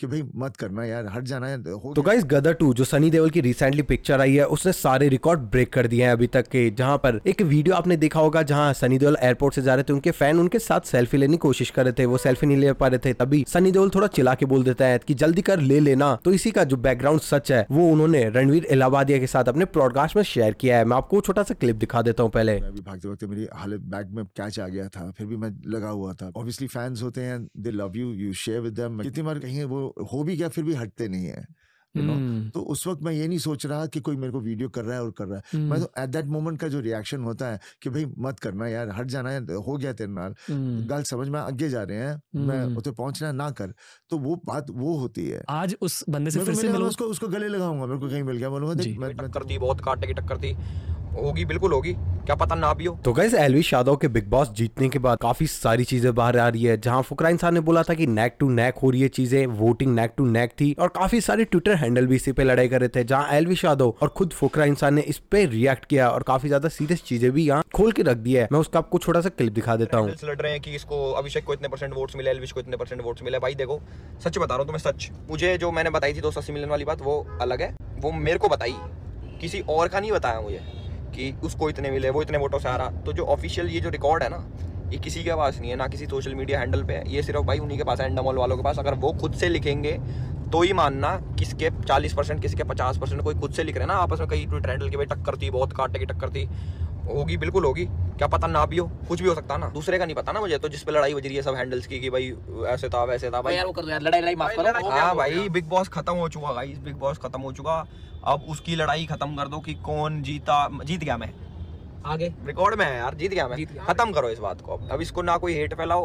कि भाई मत करना यार हट जाना है हो तो गाइस गदर टू जो सनी देओल की रिसेंटली पिक्चर आई है उसने सारे रिकॉर्ड ब्रेक कर दिए हैं अभी तक के जहां पर एक वीडियो आपने देखा होगा जहां सनी देओल एयरपोर्ट से जा रहे थे उनके फैन उनके साथ सेल्फी लेने की कोशिश कर रहे थे वो सेल्फी नहीं ले पा रहे थे तभी सनी देओल थोड़ा चिल्ला के बोल देता है की जल्दी कर ले लेना तो इसी का जो बैकग्राउंड सच है वो उन्होंने रणवीर इलाहाबादिया के साथ अपने प्रॉडकास्ट में शेयर किया है मैं आपको छोटा सा क्लिप दिखा देता हूँ पहले भागते वक्त मेरी हालत बैग में कैच आ गया था फिर भी मैं लगा हुआ था ऑब्वियसली फैंस होते हैं they love you you share with them कितनी बार कहीं वो हो भी गया फिर भी हटते नहीं है you know? hmm. तो उस वक्त मैं ये नहीं सोच रहा कि कोई मेरे को वीडियो कर रहा है और कर रहा है hmm. मैं तो एट दैट मोमेंट का जो रिएक्शन होता है कि भाई मत करना यार हट जाना है हो गया तेरे नाल hmm. हम्म। गल समझ में आगे जा रहे हैं मैं उसे पहुंचना ना कर तो वो बात वो होती है आज उस बंदे से फिर तो से मिलो उसको उसको गले लगाऊंगा मेरे को कहीं मिल गया बोलूंगा मैं टक्कर थी बहुत काटे की टक्कर थी होगी बिल्कुल होगी क्या पता ना भी हो तो गैस एलविश यादव के बिग बॉस जीतने के बाद काफी सारी चीजें बाहर आ रही है जहां फुकरा इंसान ने बोला था कि नेक टू नेक हो रही है चीजें वोटिंग नेक टू नेक थी और काफी सारे ट्विटर हैंडल भी इसी पे लड़ाई कर रहे थे जहां एलविश यादव और खुद फुकरा इंसान ने इस पे रिएक्ट किया और काफी ज्यादा सीरियस चीजें भी यहाँ खोल के रख दी है मैं उसका आपको छोटा सा क्लिप दिखा देता हूँ लड़ रहे हैं की इसको अभिषेक को इतने परसेंट वोट मिले एलविश को इतने परसेंट वोट मिले भाई देखो सच बता रहा हूँ तुम्हें सच मुझे जो मैंने बताई थी दो सौ मिलियन वाली बात वो अलग है वो मेरे को बताई किसी और का नहीं बताया मुझे कि उसको इतने मिले वो इतने वोटों से आ रहा तो जो ऑफिशियल ये जो रिकॉर्ड है ना ये किसी के पास नहीं है ना किसी सोशल मीडिया हैंडल पे है ये सिर्फ भाई उन्हीं के पास है एंडमॉल वालों के पास अगर वो खुद से लिखेंगे तो ही मानना किसके 40 परसेंट किसके 50 परसेंट कोई खुद से लिख रहे हैं ना आपस में कहीं ट्रेंडल की के भाई टक्कर थी बहुत काटे की टक्कर थी होगी बिल्कुल होगी क्या पता ना भी हो कुछ भी हो सकता ना दूसरे का नहीं पता ना मुझे तो जिस पे लड़ाई बज रही है सब हैंडल्स की कि भाई ऐसे था वैसे था भाई यार वो कर दो लड़ाई लड़ाई माफ हाँ भाई बिग बॉस खत्म हो चुका भाई बिग बॉस खत्म हो चुका अब उसकी लड़ाई खत्म कर दो कि कौन जीता जीत गया मैं आगे रिकॉर्ड में है यार जीत गया मैं खत्म करो इस बात को अब इसको ना कोई हेट फैलाओ